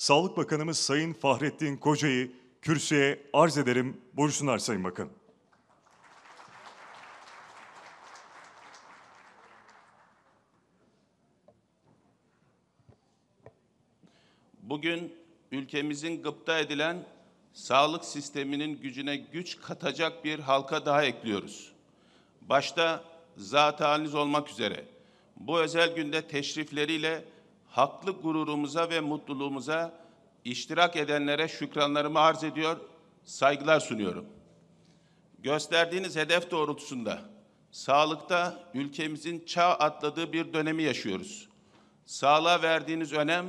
Sağlık Bakanımız Sayın Fahrettin Koca'yı kürsüye arz ederim. Buyursunlar Sayın Bakan. Bugün ülkemizin gıpta edilen sağlık sisteminin gücüne güç katacak bir halka daha ekliyoruz. Başta zat haliniz olmak üzere bu özel günde teşrifleriyle haklı gururumuza ve mutluluğumuza iştirak edenlere şükranlarımı arz ediyor, saygılar sunuyorum. Gösterdiğiniz hedef doğrultusunda sağlıkta ülkemizin çağ atladığı bir dönemi yaşıyoruz. Sağlığa verdiğiniz önem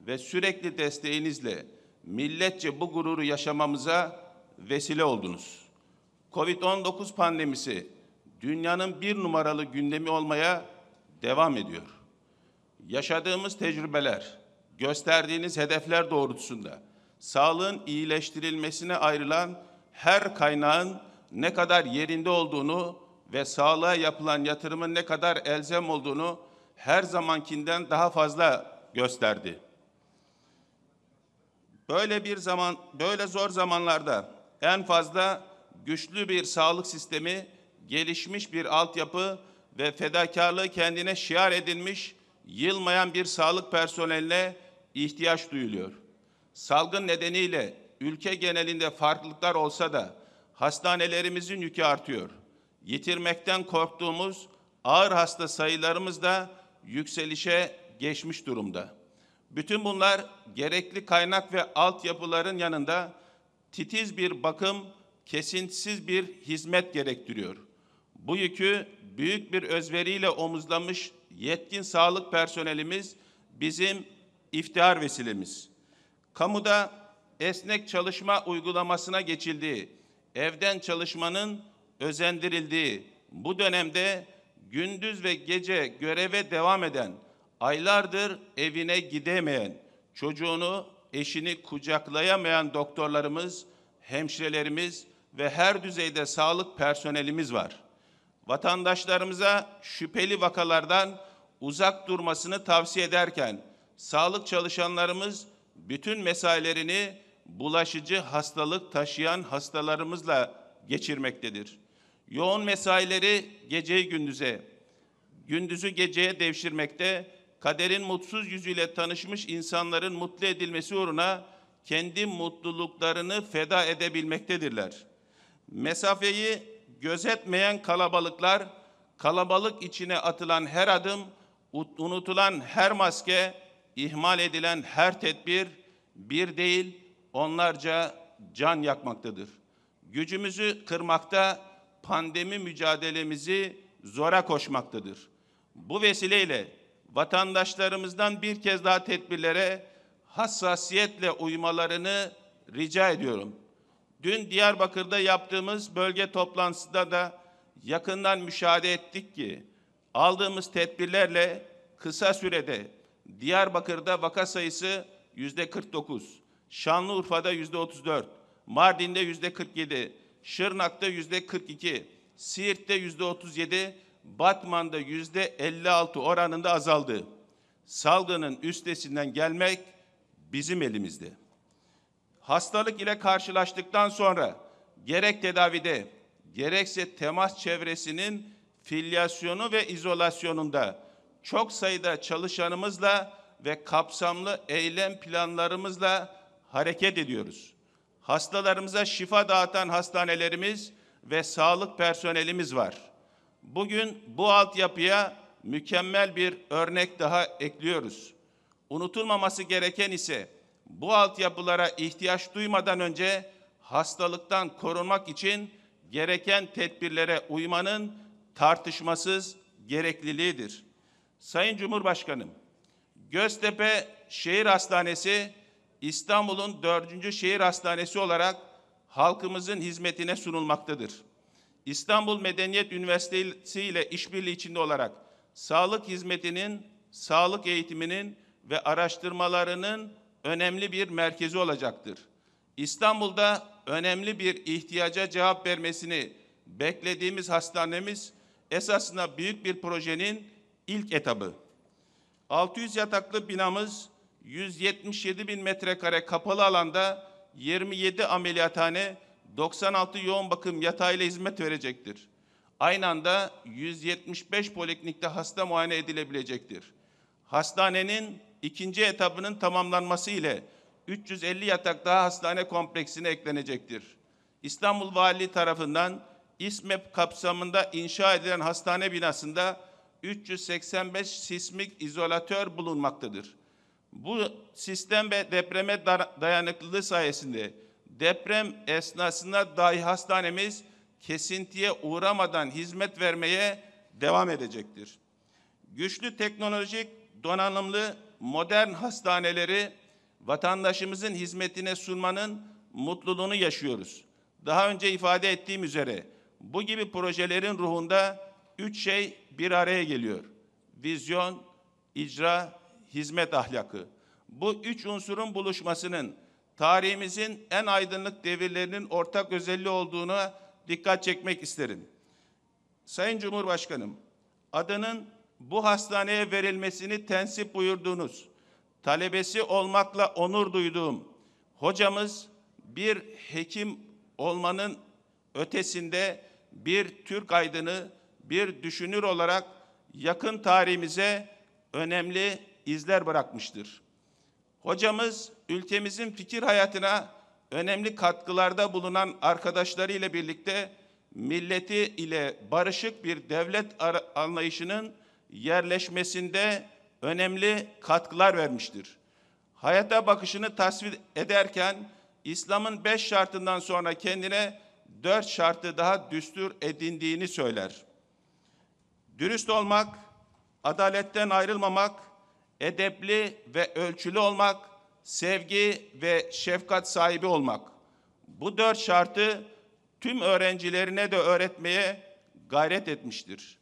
ve sürekli desteğinizle milletçe bu gururu yaşamamıza vesile oldunuz. Covid-19 pandemisi dünyanın bir numaralı gündemi olmaya devam ediyor yaşadığımız tecrübeler, gösterdiğiniz hedefler doğrultusunda sağlığın iyileştirilmesine ayrılan her kaynağın ne kadar yerinde olduğunu ve sağlığa yapılan yatırımın ne kadar elzem olduğunu her zamankinden daha fazla gösterdi. Böyle bir zaman, böyle zor zamanlarda en fazla güçlü bir sağlık sistemi, gelişmiş bir altyapı ve fedakarlığı kendine şiar edilmiş yılmayan bir sağlık personeline ihtiyaç duyuluyor. Salgın nedeniyle ülke genelinde farklılıklar olsa da hastanelerimizin yükü artıyor. Yitirmekten korktuğumuz ağır hasta sayılarımız da yükselişe geçmiş durumda. Bütün bunlar gerekli kaynak ve altyapıların yanında titiz bir bakım, kesintisiz bir hizmet gerektiriyor. Bu yükü büyük bir özveriyle omuzlamış yetkin sağlık personelimiz bizim iftihar vesilemiz. Kamuda esnek çalışma uygulamasına geçildiği, evden çalışmanın özendirildiği bu dönemde gündüz ve gece göreve devam eden, aylardır evine gidemeyen, çocuğunu, eşini kucaklayamayan doktorlarımız, hemşirelerimiz ve her düzeyde sağlık personelimiz var vatandaşlarımıza şüpheli vakalardan uzak durmasını tavsiye ederken sağlık çalışanlarımız bütün mesailerini bulaşıcı hastalık taşıyan hastalarımızla geçirmektedir. Yoğun mesaileri geceyi gündüze, gündüzü geceye devşirmekte, kaderin mutsuz yüzüyle tanışmış insanların mutlu edilmesi uğruna kendi mutluluklarını feda edebilmektedirler. Mesafeyi gözetmeyen kalabalıklar, kalabalık içine atılan her adım, unutulan her maske, ihmal edilen her tedbir bir değil onlarca can yakmaktadır. Gücümüzü kırmakta, pandemi mücadelemizi zora koşmaktadır. Bu vesileyle vatandaşlarımızdan bir kez daha tedbirlere hassasiyetle uymalarını rica ediyorum. Dün Diyarbakır'da yaptığımız bölge toplantısında da yakından müşahede ettik ki aldığımız tedbirlerle kısa sürede Diyarbakır'da vaka sayısı yüzde 49, Şanlıurfa'da yüzde 34, Mardin'de yüzde 47, Şırnak'ta yüzde 42, Siirt'te yüzde 37, Batman'da yüzde 56 oranında azaldı. Salgının üstesinden gelmek bizim elimizde hastalık ile karşılaştıktan sonra gerek tedavide gerekse temas çevresinin filyasyonu ve izolasyonunda çok sayıda çalışanımızla ve kapsamlı eylem planlarımızla hareket ediyoruz. Hastalarımıza şifa dağıtan hastanelerimiz ve sağlık personelimiz var. Bugün bu altyapıya mükemmel bir örnek daha ekliyoruz. Unutulmaması gereken ise bu altyapılara ihtiyaç duymadan önce hastalıktan korunmak için gereken tedbirlere uymanın tartışmasız gerekliliğidir. Sayın Cumhurbaşkanım, Göztepe Şehir Hastanesi İstanbul'un dördüncü şehir hastanesi olarak halkımızın hizmetine sunulmaktadır. İstanbul Medeniyet Üniversitesi ile işbirliği içinde olarak sağlık hizmetinin, sağlık eğitiminin ve araştırmalarının önemli bir merkezi olacaktır. İstanbul'da önemli bir ihtiyaca cevap vermesini beklediğimiz hastanemiz esasında büyük bir projenin ilk etabı. 600 yataklı binamız 177 bin metrekare kapalı alanda 27 ameliyathane 96 yoğun bakım yatağı ile hizmet verecektir. Aynı anda 175 poliklinikte hasta muayene edilebilecektir. Hastanenin ikinci etabının tamamlanması ile 350 yatak daha hastane kompleksine eklenecektir. İstanbul Valiliği tarafından İSMEP kapsamında inşa edilen hastane binasında 385 sismik izolatör bulunmaktadır. Bu sistem ve depreme dayanıklılığı sayesinde deprem esnasında dahi hastanemiz kesintiye uğramadan hizmet vermeye devam edecektir. Güçlü teknolojik, donanımlı modern hastaneleri vatandaşımızın hizmetine sunmanın mutluluğunu yaşıyoruz. Daha önce ifade ettiğim üzere bu gibi projelerin ruhunda üç şey bir araya geliyor. Vizyon, icra, hizmet ahlakı. Bu üç unsurun buluşmasının tarihimizin en aydınlık devirlerinin ortak özelliği olduğuna dikkat çekmek isterim. Sayın Cumhurbaşkanım, adının bu hastaneye verilmesini tensip buyurdunuz. talebesi olmakla onur duyduğum hocamız bir hekim olmanın ötesinde bir Türk aydını, bir düşünür olarak yakın tarihimize önemli izler bırakmıştır. Hocamız ülkemizin fikir hayatına önemli katkılarda bulunan arkadaşlarıyla birlikte milleti ile barışık bir devlet anlayışının yerleşmesinde önemli katkılar vermiştir. Hayata bakışını tasvir ederken İslam'ın beş şartından sonra kendine dört şartı daha düstur edindiğini söyler. Dürüst olmak, adaletten ayrılmamak, edepli ve ölçülü olmak, sevgi ve şefkat sahibi olmak. Bu dört şartı tüm öğrencilerine de öğretmeye gayret etmiştir.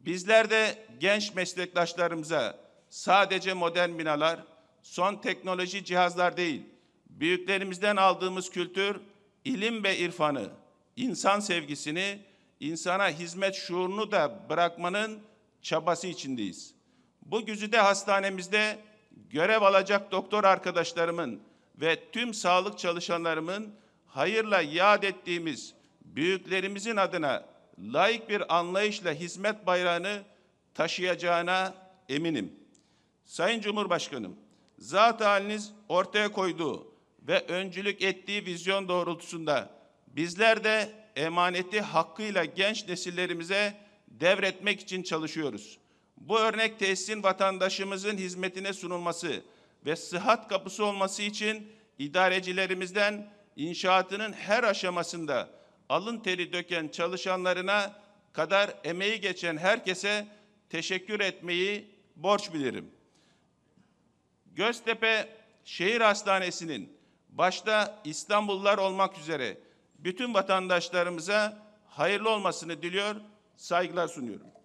Bizler de genç meslektaşlarımıza sadece modern binalar, son teknoloji cihazlar değil, büyüklerimizden aldığımız kültür, ilim ve irfanı, insan sevgisini, insana hizmet şuurunu da bırakmanın çabası içindeyiz. Bu güzide hastanemizde görev alacak doktor arkadaşlarımın ve tüm sağlık çalışanlarımın hayırla yad ettiğimiz büyüklerimizin adına layık bir anlayışla hizmet bayrağını taşıyacağına eminim. Sayın Cumhurbaşkanım, zat haliniz ortaya koyduğu ve öncülük ettiği vizyon doğrultusunda bizler de emaneti hakkıyla genç nesillerimize devretmek için çalışıyoruz. Bu örnek tesisin vatandaşımızın hizmetine sunulması ve sıhhat kapısı olması için idarecilerimizden inşaatının her aşamasında alın teri döken çalışanlarına kadar emeği geçen herkese teşekkür etmeyi borç bilirim. Göztepe Şehir Hastanesi'nin başta İstanbullular olmak üzere bütün vatandaşlarımıza hayırlı olmasını diliyor, saygılar sunuyorum.